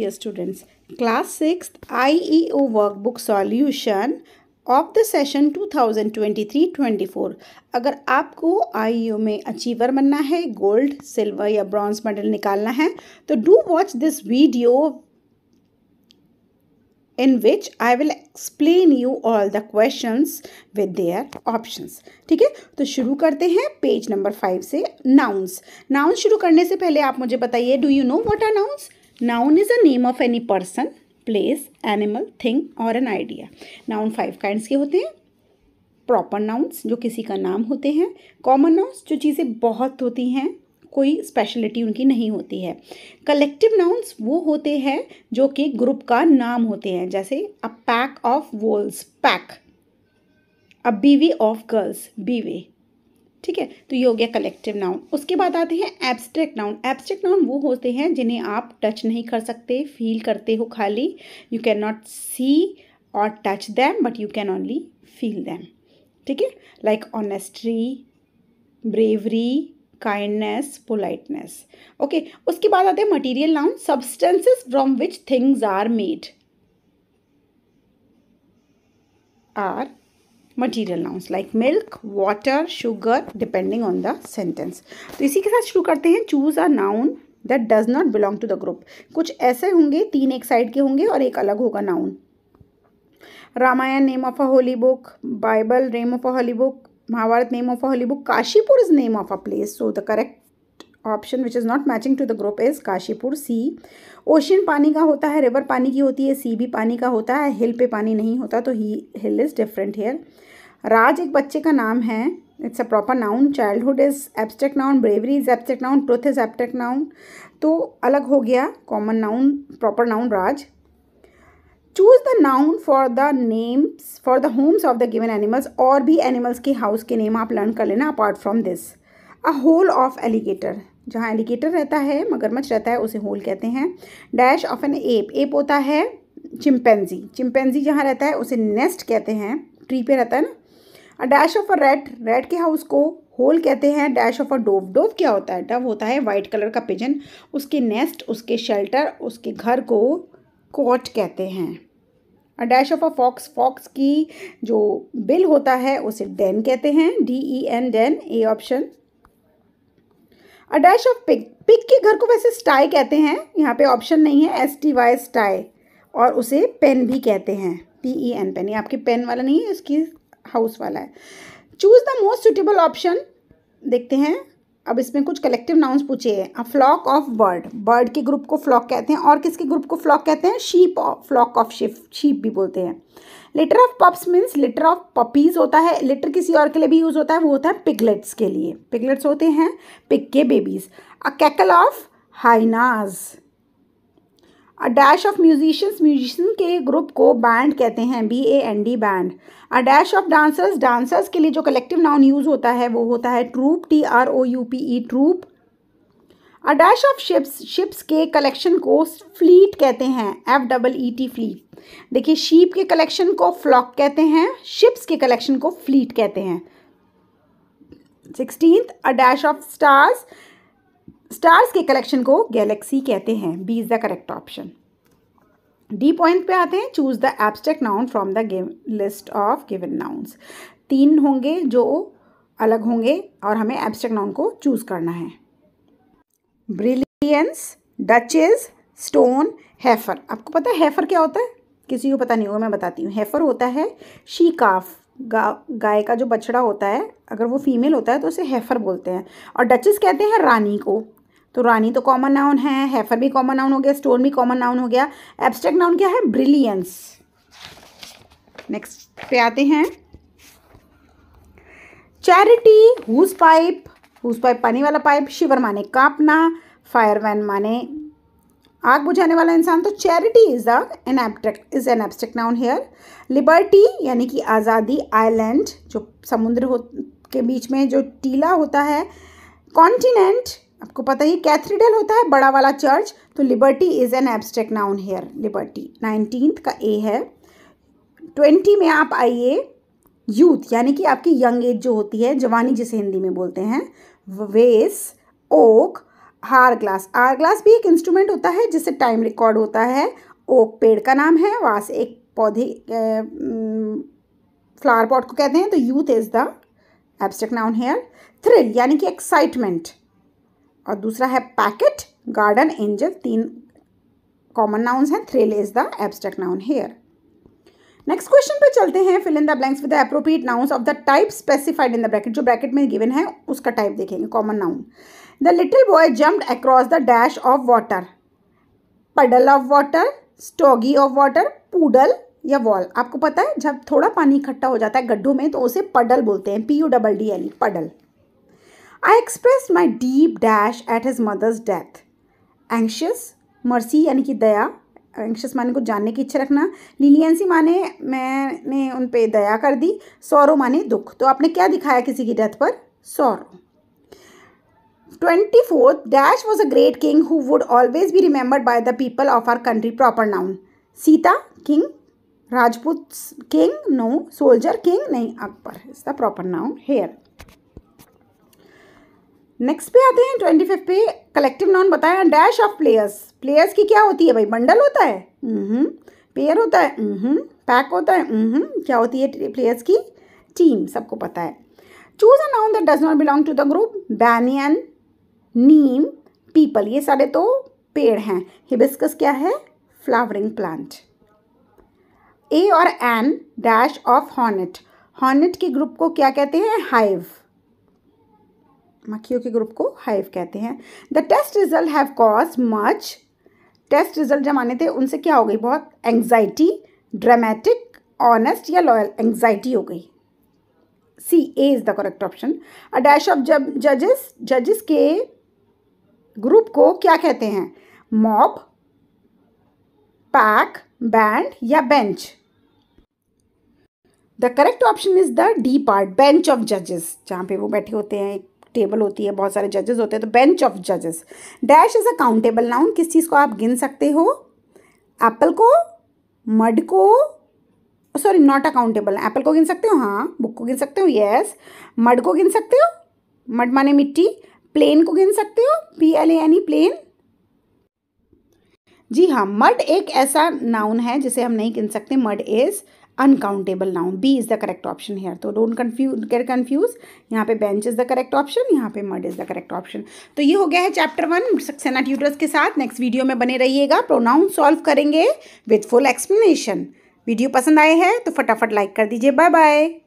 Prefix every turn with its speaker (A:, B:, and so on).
A: dear students, class ओ IEO workbook solution of the सेशन 2023-24 अगर आपको आई ओ e में अचीवर बनना है गोल्ड सिल्वर या ब्रॉन्ज मेडल निकालना है तो do watch this video in which I will explain you all the question with their option ठीक है तो शुरू करते हैं पेज नंबर फाइव से नाउन्स नाउन्स शुरू करने से पहले आप मुझे बताइए do you know what are nouns Noun is a name of any person, place, animal, thing or an idea. Noun five kinds के होते हैं प्रॉपर नाउन्स जो किसी का नाम होते हैं कॉमन नाउन्स जो चीज़ें बहुत होती हैं कोई स्पेशलिटी उनकी नहीं होती है कलेक्टिव नाउन्स वो होते हैं जो कि ग्रुप का नाम होते हैं जैसे a pack of wolves pack a bevy of girls बीवे ठीक है तो ये हो गया कलेक्टिव नाउन उसके बाद आते हैं एब्स्ट्रैक्ट नाउन एब्स्ट्रैक्ट नाउन वो होते हैं जिन्हें आप टच नहीं कर सकते फील करते हो खाली यू कैन नॉट सी और touch them but you can only feel them ठीक है like honesty bravery kindness politeness okay उसके बाद आते हैं material noun substances from which things are made are material nouns like milk water sugar depending on the sentence तो इसी के साथ शुरू करते हैं choose a noun that does not belong to the group कुछ ऐसे होंगे तीन एक साइड के होंगे और एक अलग होगा noun Ramayana name of a holy book Bible name of a holy book Mahabharata name of a holy book Kashipur is name of a place so the correct option which is not matching to the group is Kashipur sea ocean पानी का होता है river पानी की होती है सी भी पानी का होता है हिल पे पानी नहीं होता तो ही hill is different here Raj एक बच्चे का नाम है it's a proper noun childhood is abstract noun bravery is abstract noun truth is abstract noun तो अलग हो गया common noun proper noun Raj choose the noun for the names for the homes of the given animals और भी animals के house के name आप learn कर लेना apart from this a hole of alligator जहाँ एलिगेटर रहता है मगरमच्छ रहता है उसे होल कहते हैं dash of an ape ape होता है चिंपेंजी चिंपेंजी जहाँ रहता है उसे नेस्ट कहते हैं ट्री पे रहता है ना a dash of a rat rat के हाउस उसको होल कहते हैं dash of a dove dove क्या होता है डव होता है वाइट कलर का पिजन उसके नेस्ट उसके शेल्टर उसके घर को कोट कहते हैं a dash of a fox fox की जो बिल होता है उसे डेन कहते हैं D E N den A option a dash of pig pig के घर को वैसे स्टाई कहते हैं यहाँ पे ऑप्शन नहीं है एस टी वाई स्टाई और उसे पेन भी कहते हैं पी ई एन पेन ये आपके पेन वाला नहीं है इसकी हाउस वाला है choose the most suitable option देखते हैं अब इसमें कुछ कलेक्टिव नाउन्स पूछे हैं a flock of bird bird के ग्रुप को फ्लॉक कहते हैं और किसके ग्रुप को फ्लॉक कहते हैं sheep flock of sheep sheep भी बोलते हैं litter of pups means litter of puppies होता है लिटर किसी और के लिए भी यूज़ होता है वो होता है पिगलेट्स के लिए पिगलेट्स होते हैं पिक के babies a cackle of hyenas a dash of musicians musician के ग्रुप को बैंड कहते हैं B A N D band a dash of dancers dancers के लिए जो कलेक्टिव नाउन यूज़ होता है वो होता है troupe T R O U P E troupe a dash of ships ships के कलेक्शन को फ्लीट कहते हैं F double E T fleet देखिए शीप के कलेक्शन को फ्लॉक कहते हैं शिप्स के कलेक्शन को फ्लीट कहते हैं sixteen a dash of stars stars के कलेक्शन को गैलेक्सी कहते हैं B is the correct option D point पे आते हैं choose the abstract noun from the list of given nouns तीन होंगे जो अलग होंगे और हमें एब्स्ट्रैक्ट नाउन को चूज करना है ब्रिलियंस डचेज स्टोन हैफर आपको पता है हैफर क्या होता है किसी को पता नहीं होगा मैं बताती हूँ हैफर होता है शी काफ गा, गाय का जो बछड़ा होता है अगर वो फीमेल होता है तो उसे हैफर बोलते हैं और डचेस कहते हैं रानी को तो रानी तो कॉमन नाउन है हैफर भी कॉमन नाउन हो गया स्टोन भी कॉमन नाउन हो गया एब्स्ट्रैक्ट नाउन क्या है ब्रिलियंस नेक्स्ट पे आते हैं charity hose pipe hose pipe पानी वाला पाइप शिवर माने कांपना फायरमैन माने आग बुझाने वाला इंसान तो charity is a an abstract is an abstract noun here liberty यानी कि आज़ादी आइलैंड जो समुद्र हो के बीच में जो टीला होता है कॉन्टिनेंट आपको पता ही कैथीड्रल होता है बड़ा वाला चर्च तो liberty is an abstract noun here liberty nineteen का ए है ट्वेंटी में आप आइए यूथ यानी कि आपकी यंग एज जो होती है जवानी जिसे हिंदी में बोलते हैं वेस ओक हार ग्लास आर ग्लास भी एक इंस्ट्रूमेंट होता है जिससे टाइम रिकॉर्ड होता है ओक पेड़ का नाम है वास एक पौधे फ्लावर पॉट को कहते हैं तो youth is the abstract noun here thrill यानी कि एक्साइटमेंट और दूसरा है पैकेट गार्डन एंजल तीन कॉमन नाउन्स हैं thrill is the abstract noun here next question पे चलते हैं fill in the blanks with the appropriate nouns of the type specified in the bracket जो ब्रैकेट में गिवन है उसका टाइप देखेंगे common noun the little boy jumped across the dash of water पडल of water स्टॉगी of water puddle या wall आपको पता है जब थोड़ा पानी इकट्ठा हो जाता है गड्ढों में तो उसे पडल बोलते हैं P U double D L puddle I express my deep dash at his mother's death anxious mercy यानी कि दया एंशियस माने को जानने की इच्छा रखना लीलियंसी माने मैंने उन पर दया कर दी सौरो माने दुख तो आपने क्या दिखाया किसी की डेथ पर sorrow twenty fourth dash was a great king who would always be remembered by the people of our country proper noun Sita king Rajput king no soldier king नहीं Akbar is the proper noun here next पे आते हैं twenty fifth पे collective noun बताया dash of players players की क्या होती है भाई बंडल होता है पेयर mm-hmm. होता है पैक mm-hmm. होता है mm-hmm. क्या होती है प्लेयर्स की टीम सबको पता है choose a noun that does not belong to the group banyan neem peepal ये सारे तो पेड़ हैं हिबिस्कस क्या है फ्लावरिंग प्लांट ए और an dash of hornet hornet के ग्रुप को क्या कहते हैं हाइव मक्खियों के ग्रुप को हाइव कहते हैं the test result have cause much test result जब आने थे उनसे क्या हो गई बहुत एंग्जाइटी ड्रामेटिक ऑनेस्ट या लॉयल एंग्जाइटी हो गई सी A is the correct option a dash of जब जजेस जजेस के ग्रुप को क्या कहते हैं मॉब पैक बैंड या bench the correct option is the D part bench of जजेस जहाँ पे वो बैठे होते हैं एक टेबल होती है बहुत सारे जजेस होते हैं तो बेंच ऑफ जजेस dash is a countable noun किस चीज़ को आप गिन सकते हो एप्पल को मड को सॉरी नॉट अकाउंटेबल एप्पल को गिन सकते हो हाँ बुक को गिन सकते हो येस मड को गिन सकते हो मड माने मिट्टी प्लेन को गिन सकते हो P L A N E plane जी हाँ मड एक ऐसा नाउन है जिसे हम नहीं गिन सकते mud is uncountable noun B is the correct option here तो डोंट कन्फ्यूज गेट कन्फ्यूज यहाँ पे bench is the correct option यहाँ पे mud is the correct option तो ये हो गया है चैप्टर वन सक्सेना ट्यूटर्स के साथ नेक्स्ट वीडियो में बने रहिएगा प्रोनाउन सॉल्व करेंगे विथ फुल एक्सप्लेनेशन वीडियो पसंद आए हैं तो फटाफट लाइक कर दीजिए बाय बाय